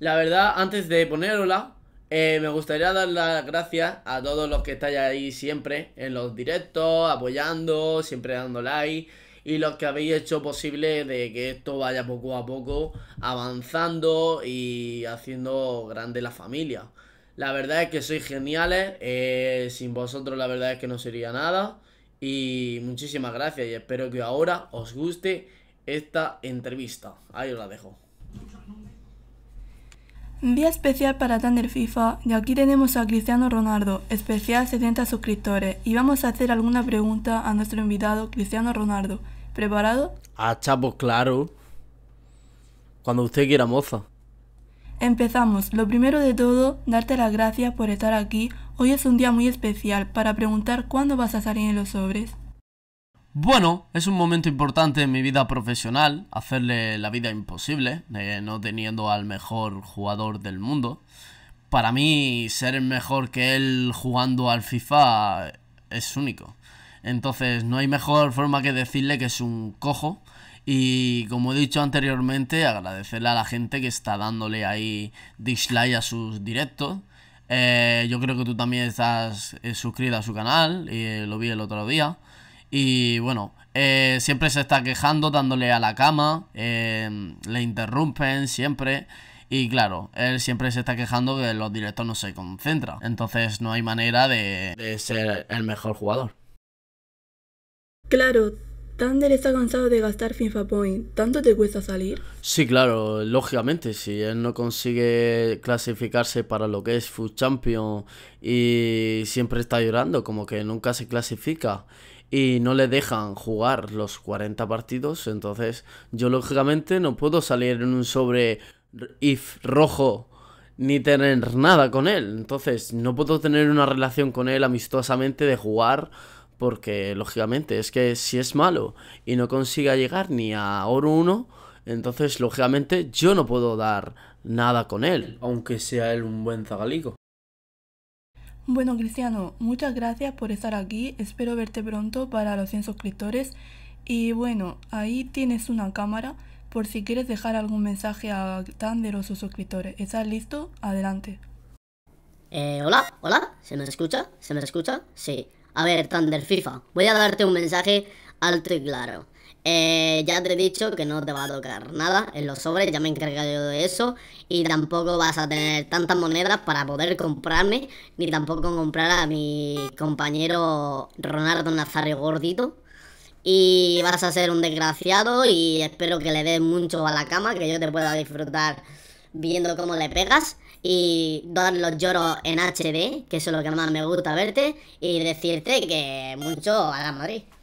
La verdad, antes de ponerla, eh, me gustaría dar las gracias a todos los que estáis ahí siempre en los directos, apoyando, siempre dando like y los que habéis hecho posible de que esto vaya poco a poco avanzando y haciendo grande la familia. La verdad es que sois geniales, eh, sin vosotros la verdad es que no sería nada y muchísimas gracias y espero que ahora os guste esta entrevista. Ahí os la dejo día especial para Thunder FIFA y aquí tenemos a Cristiano Ronaldo, especial 70 suscriptores y vamos a hacer alguna pregunta a nuestro invitado Cristiano Ronaldo. ¿Preparado? Ah, chapo, pues, claro. Cuando usted quiera, moza. Empezamos. Lo primero de todo, darte las gracias por estar aquí. Hoy es un día muy especial para preguntar cuándo vas a salir en los sobres. Bueno, es un momento importante en mi vida profesional, hacerle la vida imposible, eh, no teniendo al mejor jugador del mundo. Para mí, ser mejor que él jugando al FIFA es único. Entonces, no hay mejor forma que decirle que es un cojo. Y como he dicho anteriormente, agradecerle a la gente que está dándole ahí dislike a sus directos. Eh, yo creo que tú también estás eh, suscrito a su canal, y lo vi el otro día. Y bueno, eh, siempre se está quejando dándole a la cama, em, le interrumpen siempre. Y claro, él siempre se está quejando que los directos no se concentran. Entonces no hay manera de, ser el mejor jugador. Claro, Thunder está cansado de gastar FIFA Point. ¿Tanto te cuesta salir? Sí, claro, lógicamente. Si él no consigue clasificarse para lo que es Food Champion y siempre está llorando, como que nunca se clasifica y no le dejan jugar los 40 partidos. Entonces, yo lógicamente no puedo salir en un sobre if rojo ni tener nada con él. Entonces, no puedo tener una relación con él amistosamente de jugar. Porque, lógicamente, es que si es malo y no consiga llegar ni a oro 1, entonces, lógicamente, yo no puedo dar nada con él, aunque sea él un buen zagalico. Bueno, Cristiano, muchas gracias por estar aquí. Espero verte pronto para los 100 suscriptores. Y bueno, ahí tienes una cámara por si quieres dejar algún mensaje a Thunder o sus suscriptores. ¿Estás listo? Adelante. Eh, hola, hola, ¿se me escucha? ¿Se me escucha? Sí. A ver, Thunder FIFA, voy a darte un mensaje alto y claro. Eh, ya te he dicho que no te va a tocar nada en los sobres, ya me he encargado yo de eso. Y tampoco vas a tener tantas monedas para poder comprarme, ni tampoco comprar a mi compañero Ronaldo Nazario Gordito. Y vas a ser un desgraciado y espero que le des mucho a la cama, que yo te pueda disfrutar viendo cómo le pegas y dar los lloros en HD, que es lo que más me gusta verte, y decirte que mucho a la Madrid.